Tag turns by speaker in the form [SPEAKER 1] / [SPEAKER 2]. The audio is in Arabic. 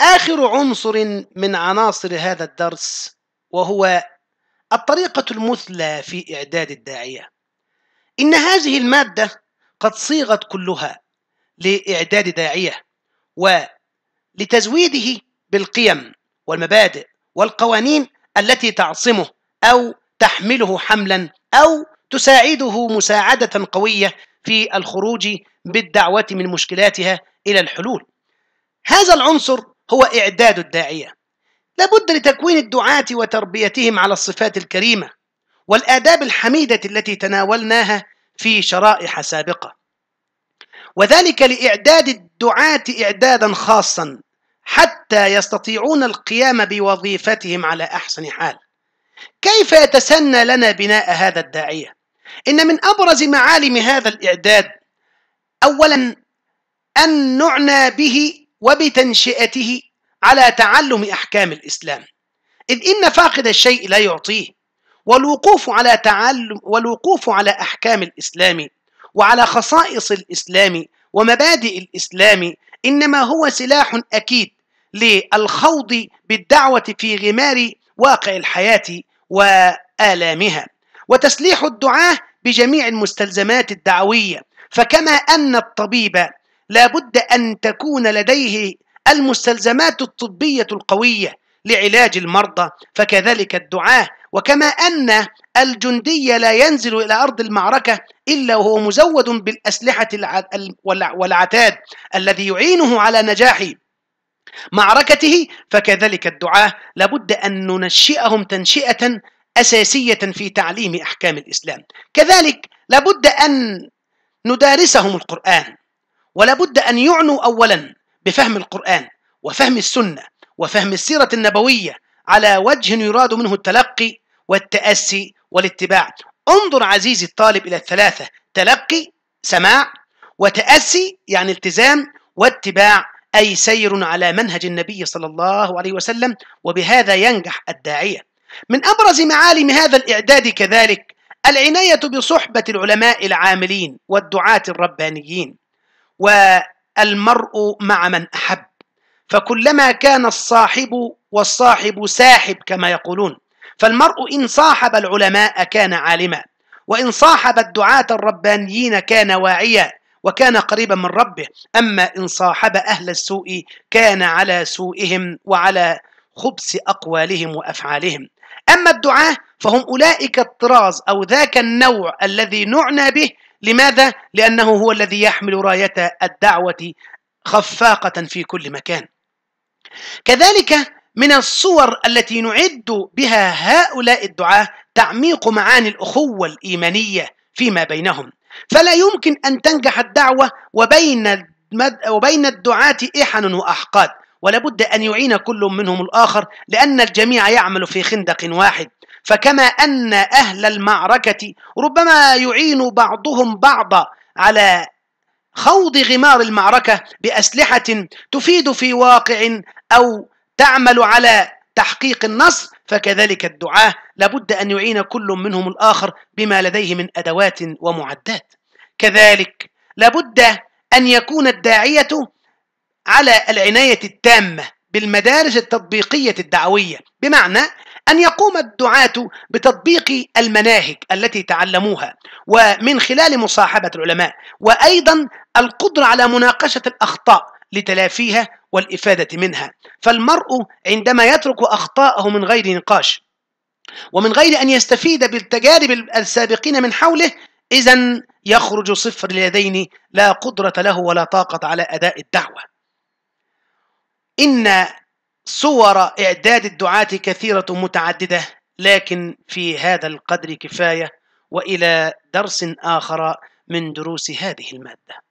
[SPEAKER 1] آخر عنصر من عناصر هذا الدرس وهو الطريقة المثلى في إعداد الداعية إن هذه المادة قد صيغت كلها لإعداد داعية ولتزويده بالقيم والمبادئ والقوانين التي تعصمه أو تحمله حملا أو تساعده مساعدة قوية في الخروج بالدعوة من مشكلاتها إلى الحلول هذا العنصر هو إعداد الداعية لابد لتكوين الدعاة وتربيتهم على الصفات الكريمة والآداب الحميدة التي تناولناها في شرائح سابقة وذلك لإعداد الدعاة إعدادا خاصا حتى يستطيعون القيام بوظيفتهم على أحسن حال كيف يتسنى لنا بناء هذا الداعية؟ إن من أبرز معالم هذا الإعداد أولا أن نعنى به وبتنشئته على تعلم أحكام الإسلام إذ إن فاقد الشيء لا يعطيه والوقوف على تعلم والوقوف على أحكام الإسلام وعلى خصائص الإسلام ومبادئ الإسلام إنما هو سلاح أكيد للخوض بالدعوة في غمار واقع الحياة وآلامها وتسليح الدعاة بجميع المستلزمات الدعوية فكما أن الطبيب لابد أن تكون لديه المستلزمات الطبية القوية لعلاج المرضى فكذلك الدعاة وكما أن الجندي لا ينزل إلى أرض المعركة إلا وهو مزود بالأسلحة والعتاد الذي يعينه على نجاح معركته فكذلك الدعاة لابد أن ننشئهم تنشئة أساسية في تعليم أحكام الإسلام كذلك لابد أن ندارسهم القرآن ولا بد أن يعنوا أولا بفهم القرآن وفهم السنة وفهم السيرة النبوية على وجه يراد منه التلقي والتأسي والاتباع انظر عزيزي الطالب إلى الثلاثة تلقي سماع وتأسي يعني التزام واتباع أي سير على منهج النبي صلى الله عليه وسلم وبهذا ينجح الداعية من أبرز معالم هذا الإعداد كذلك العناية بصحبة العلماء العاملين والدعاة الربانيين والمرء مع من أحب فكلما كان الصاحب والصاحب ساحب كما يقولون فالمرء إن صاحب العلماء كان عالما وإن صاحب الدعاة الربانيين كان واعيا وكان قريبا من ربه أما إن صاحب أهل السوء كان على سوئهم وعلى خبث أقوالهم وأفعالهم أما الدعاة فهم أولئك الطراز أو ذاك النوع الذي نعنى به لماذا؟ لأنه هو الذي يحمل راية الدعوة خفاقة في كل مكان كذلك من الصور التي نعد بها هؤلاء الدعاة تعميق معاني الأخوة الإيمانية فيما بينهم فلا يمكن أن تنجح الدعوة وبين وبين الدعاة إحن وأحقاد ولابد أن يعين كل منهم الآخر لأن الجميع يعمل في خندق واحد فكما أن أهل المعركة ربما يعين بعضهم بعضا على خوض غمار المعركة بأسلحة تفيد في واقع أو تعمل على تحقيق النصر فكذلك الدعاة لابد أن يعين كل منهم الآخر بما لديه من أدوات ومعدات كذلك لابد أن يكون الداعية على العناية التامة بالمدارس التطبيقية الدعوية بمعنى أن يقوم الدعاة بتطبيق المناهج التي تعلموها ومن خلال مصاحبة العلماء وأيضا القدرة على مناقشة الأخطاء لتلافيها والإفادة منها فالمرء عندما يترك أخطاءه من غير نقاش ومن غير أن يستفيد بالتجارب السابقين من حوله إذا يخرج صفر اليدين لا قدرة له ولا طاقة على أداء الدعوة إن صور إعداد الدعاة كثيرة متعددة لكن في هذا القدر كفاية وإلى درس آخر من دروس هذه المادة